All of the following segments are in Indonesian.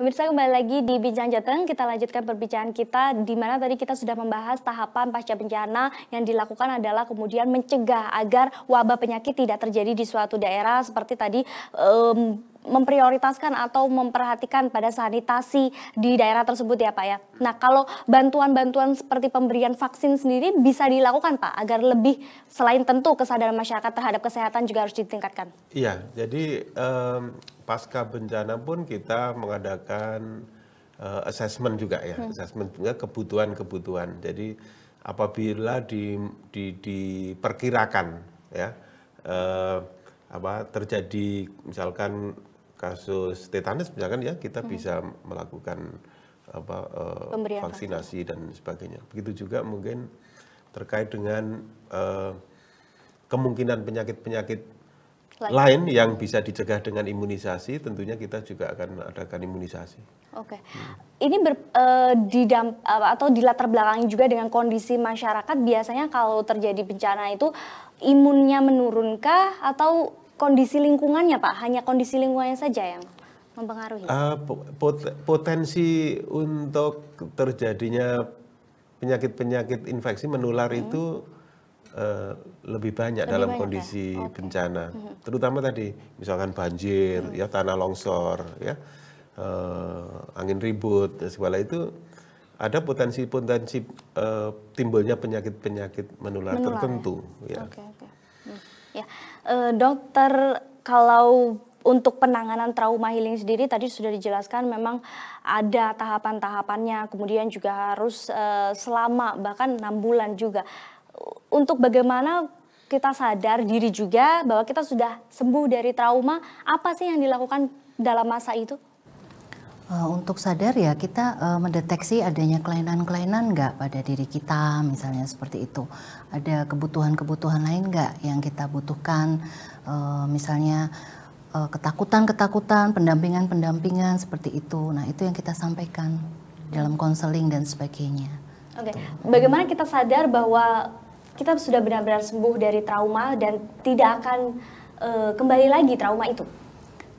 Pemirsa kembali lagi di Bincang Jateng, kita lanjutkan perbincangan kita di mana tadi kita sudah membahas tahapan pasca bencana yang dilakukan adalah kemudian mencegah agar wabah penyakit tidak terjadi di suatu daerah seperti tadi um, memprioritaskan atau memperhatikan pada sanitasi di daerah tersebut ya Pak ya. Nah kalau bantuan-bantuan seperti pemberian vaksin sendiri bisa dilakukan Pak agar lebih selain tentu kesadaran masyarakat terhadap kesehatan juga harus ditingkatkan. Iya jadi um, pasca bencana pun kita mengadakan uh, assessment juga ya, hmm. assessment kebutuhan-kebutuhan. Jadi apabila di, di, diperkirakan ya uh, apa terjadi misalkan kasus tetanus misalkan ya kita hmm. bisa melakukan apa uh, vaksinasi, vaksinasi dan sebagainya. Begitu juga mungkin terkait dengan uh, kemungkinan penyakit-penyakit lain. lain yang bisa dicegah dengan imunisasi, tentunya kita juga akan adakan imunisasi. Oke, hmm. ini ber, e, didam, uh, atau dilatar belakangi juga dengan kondisi masyarakat. Biasanya kalau terjadi bencana itu imunnya menurunkah atau kondisi lingkungannya Pak? Hanya kondisi lingkungannya saja yang mempengaruhi? Uh, pot potensi untuk terjadinya penyakit-penyakit infeksi menular hmm. itu uh, lebih banyak lebih dalam banyak kondisi ya? bencana, hmm. terutama tadi misalkan banjir, hmm. ya tanah longsor, ya uh, angin ribut, dan segala itu ada potensi-potensi uh, timbulnya penyakit-penyakit menular, menular tertentu. Ya. ya. okay. Ya, e, dokter kalau untuk penanganan trauma healing sendiri tadi sudah dijelaskan memang ada tahapan-tahapannya, kemudian juga harus e, selama bahkan enam bulan juga. Untuk bagaimana kita sadar diri juga bahwa kita sudah sembuh dari trauma, apa sih yang dilakukan dalam masa itu? Eh, untuk sadar ya kita eh, mendeteksi adanya kelainan-kelainan nggak pada diri kita misalnya seperti itu. Ada kebutuhan-kebutuhan lain nggak yang kita butuhkan eh, misalnya ketakutan-ketakutan, pendampingan-pendampingan seperti itu. Nah itu yang kita sampaikan dalam konseling dan sebagainya. Oke, okay. Gitu. bagaimana kita sadar bahwa kita sudah benar-benar sembuh dari trauma dan tidak akan kembali lagi trauma itu?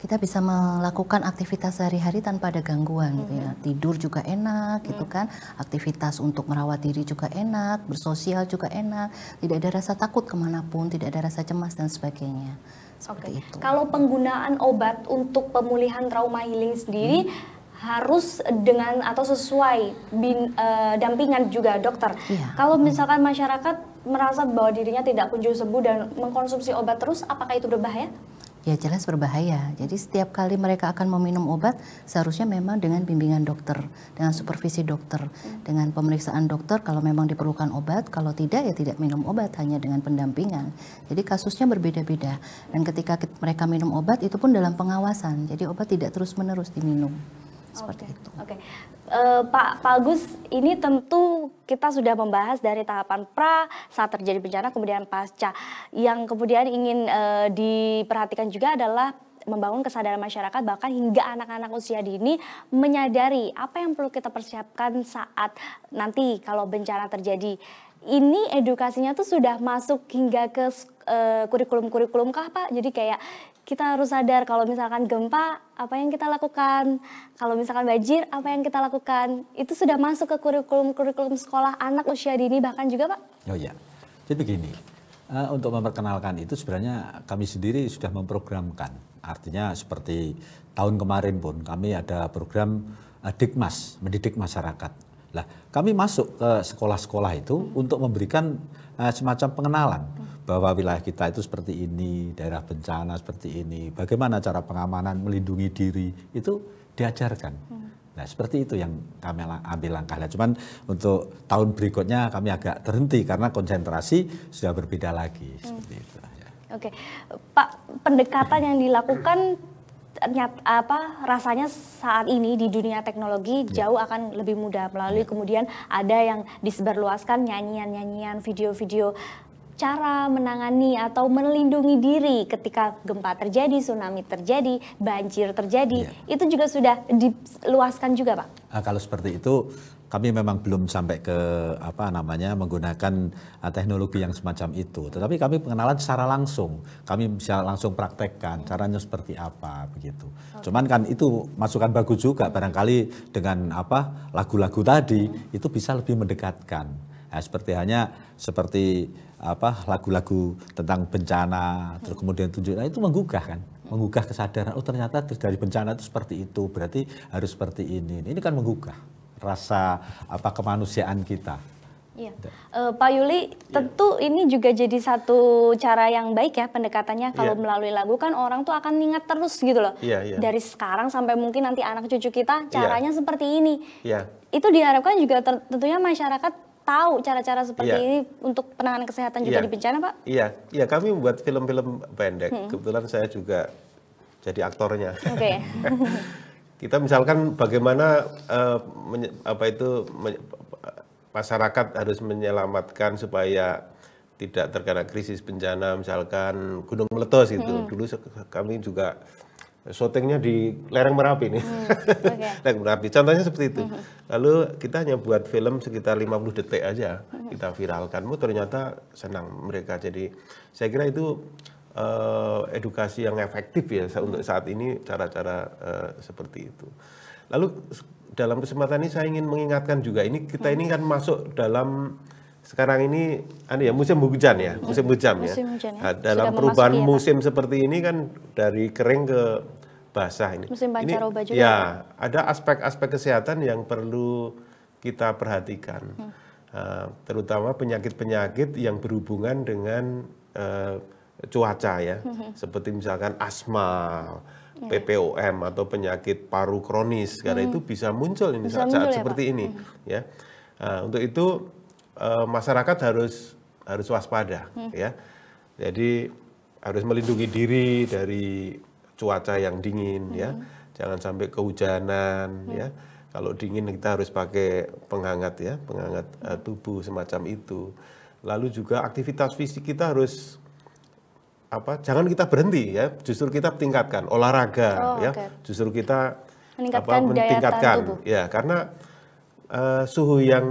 kita bisa melakukan aktivitas sehari-hari tanpa ada gangguan hmm. gitu ya. Tidur juga enak hmm. gitu mm. kan, aktivitas untuk merawat diri juga enak, bersosial juga enak, tidak ada rasa takut kemanapun, tidak ada rasa cemas dan sebagainya. Seperti okay. Kalau penggunaan obat untuk pemulihan trauma healing sendiri hmm harus dengan atau sesuai bin, uh, dampingan juga dokter. Yeah. Kalau mm. misalkan masyarakat merasa bahwa dirinya tidak kunjung sembuh dan mengkonsumsi obat terus, apakah itu berbahaya? Ya jelas berbahaya. Jadi setiap kali mereka akan meminum obat seharusnya memang dengan bimbingan dokter, dengan supervisi dokter, dengan pemeriksaan dokter kalau memang diperlukan obat, kalau tidak ya tidak minum obat hanya dengan pendampingan. Jadi kasusnya berbeda-beda dan ketika mereka minum obat itu pun dalam pengawasan. Jadi obat tidak terus-menerus diminum seperti okay. itu. Oke, okay. uh, eh, Pak Palgus, ini tentu kita sudah membahas dari tahapan pra saat terjadi bencana, kemudian pasca. Yang kemudian ingin uh, diperhatikan juga adalah membangun kesadaran masyarakat bahkan hingga anak-anak usia dini menyadari apa yang perlu kita persiapkan saat nanti kalau bencana terjadi ini edukasinya tuh sudah masuk hingga ke eh, kurikulum-kurikulum uh, kah Pak? Jadi kayak kita harus sadar kalau misalkan gempa apa yang kita lakukan, kalau misalkan banjir apa yang kita lakukan. Itu sudah masuk ke kurikulum-kurikulum sekolah anak usia dini bahkan juga Pak? Oh iya. Jadi begini, uh, untuk memperkenalkan itu sebenarnya kami sendiri sudah memprogramkan. Artinya seperti tahun kemarin pun kami ada program uh, Dikmas, mendidik masyarakat lah, kami masuk ke sekolah-sekolah itu hmm. untuk memberikan uh, semacam pengenalan hmm. bahwa wilayah kita itu seperti ini, daerah bencana seperti ini, bagaimana cara pengamanan melindungi diri itu diajarkan. Hmm. Nah, seperti itu yang kami ambil langkahnya cuman untuk tahun berikutnya kami agak terhenti karena konsentrasi sudah berbeda lagi hmm. seperti itu. Ya. Oke, Pak, pendekatan yang dilakukan ternyata apa rasanya saat ini di dunia teknologi ya. jauh akan lebih mudah melalui ya. kemudian ada yang disebarluaskan nyanyian-nyanyian video-video cara menangani atau melindungi diri ketika gempa terjadi, tsunami terjadi, banjir terjadi, yeah. itu juga sudah diluaskan juga, Pak? Nah, kalau seperti itu kami memang belum sampai ke apa namanya menggunakan ah, teknologi yang semacam itu. Tetapi kami pengenalan secara langsung, kami bisa langsung praktekkan caranya seperti apa begitu. Okay. Cuman kan itu masukan bagus juga barangkali dengan apa lagu-lagu tadi itu bisa lebih mendekatkan Nah, seperti hanya seperti apa lagu-lagu tentang bencana terus kemudian tunjuk nah, itu menggugah kan menggugah kesadaran oh ternyata dari bencana itu seperti itu berarti harus seperti ini ini kan menggugah rasa apa kemanusiaan kita Iya. Uh, Pak Yuli, tentu iya. ini juga jadi satu cara yang baik ya pendekatannya iya. kalau melalui lagu kan orang tuh akan ingat terus gitu loh. Iya, dari sekarang sampai mungkin nanti anak cucu kita caranya seperti ini. Itu diharapkan juga tentunya masyarakat tahu cara-cara seperti yeah. ini untuk penanganan kesehatan juga yeah. di bencana, Pak? Iya, iya kami membuat film-film pendek. Hmm. Kebetulan saya juga jadi aktornya. Oke. Okay. Kita misalkan bagaimana uh, apa itu masyarakat harus menyelamatkan supaya tidak terkena krisis bencana misalkan gunung meletus itu Hmm. Dulu kami juga syutingnya di lereng Merapi nih. Hmm, okay. lereng Merapi. Contohnya seperti itu. Lalu kita hanya buat film sekitar 50 detik aja. Kita viralkan. mu ternyata senang mereka. Jadi saya kira itu uh, edukasi yang efektif ya hmm. untuk saat ini cara-cara uh, seperti itu. Lalu dalam kesempatan ini saya ingin mengingatkan juga ini kita ini kan masuk dalam sekarang ini ada anu ya, ya hmm. musim hujan ya, musim hujan ya. Nah, dalam perubahan musim seperti ini kan dari kering ke basah ini. Musim ini juga. Ya, ya, ada aspek-aspek kesehatan yang perlu kita perhatikan. Hmm. Uh, terutama penyakit-penyakit yang berhubungan dengan uh, cuaca ya. Hmm, hmm. Seperti misalkan asma, iya. PPOM atau penyakit paru kronis karena hmm. itu bisa muncul ini saat, saat ya, seperti Pak. ini ya. Uh, untuk itu uh, masyarakat harus harus waspada hmm. ya. Jadi harus melindungi diri dari cuaca yang dingin ya. hmm. ya. Jangan sampai kehujanan hmm. ya. Kalau dingin kita harus pakai penghangat ya, penghangat uh, tubuh semacam itu. Lalu juga aktivitas fisik kita harus apa? Jangan kita berhenti ya, justru kita tingkatkan olahraga oh, ya. Okay. Justru kita meningkatkan apa, meningkatkan daya tahan tubuh. ya karena uh, suhu yang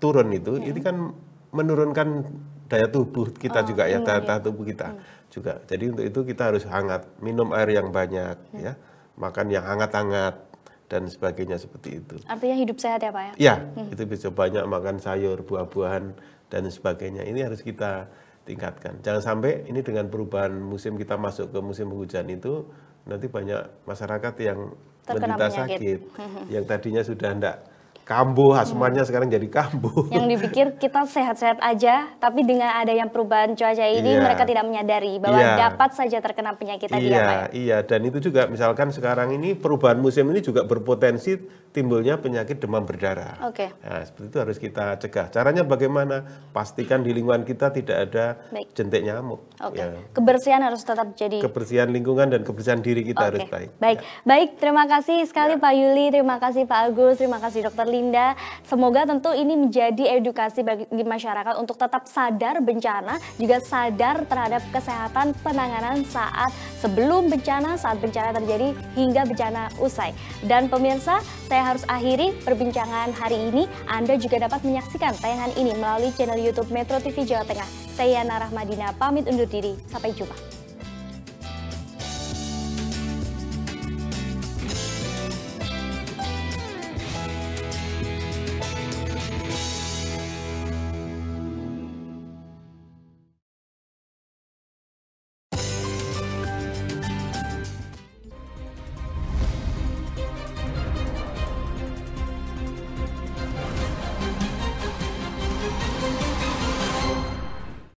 turun itu, hmm. Iya. itu kan menurunkan daya tubuh kita oh, juga ya, iya, daya iya. tubuh kita hmm. juga. Jadi untuk itu kita harus hangat, minum air yang banyak hmm. ya, makan yang hangat-hangat dan sebagainya seperti itu. Artinya hidup sehat ya Pak ya? Ya, itu bisa banyak makan sayur, buah-buahan dan sebagainya. Ini harus kita tingkatkan. Jangan sampai ini dengan perubahan musim kita masuk ke musim hujan itu nanti banyak masyarakat yang Terkena menderita sakit yang tadinya sudah tidak kambuh, iya. asmanya hmm. sekarang jadi kambuh. Yang dipikir kita sehat-sehat aja, tapi dengan ada yang perubahan cuaca ini iya. mereka tidak menyadari bahwa iya. dapat saja terkena penyakit tadi Iya, ya? Iya, dan itu juga misalkan sekarang ini perubahan musim ini juga berpotensi timbulnya penyakit demam berdarah. Oke. Okay. Nah, seperti itu harus kita cegah. Caranya bagaimana? Pastikan di lingkungan kita tidak ada baik. jentik nyamuk. Oke. Okay. Ya. Kebersihan harus tetap jadi Kebersihan lingkungan dan kebersihan diri kita okay. harus baik. Baik. Ya. Baik, terima kasih sekali ya. Pak Yuli, terima kasih Pak Agus, terima kasih Dokter Linda. Semoga tentu ini menjadi edukasi bagi masyarakat untuk tetap sadar bencana, juga sadar terhadap kesehatan penanganan saat sebelum bencana, saat bencana terjadi hingga bencana usai. Dan pemirsa, saya harus akhiri perbincangan hari ini. Anda juga dapat menyaksikan tayangan ini melalui channel YouTube Metro TV Jawa Tengah. Saya Nara Rahmadina pamit undur diri. Sampai jumpa.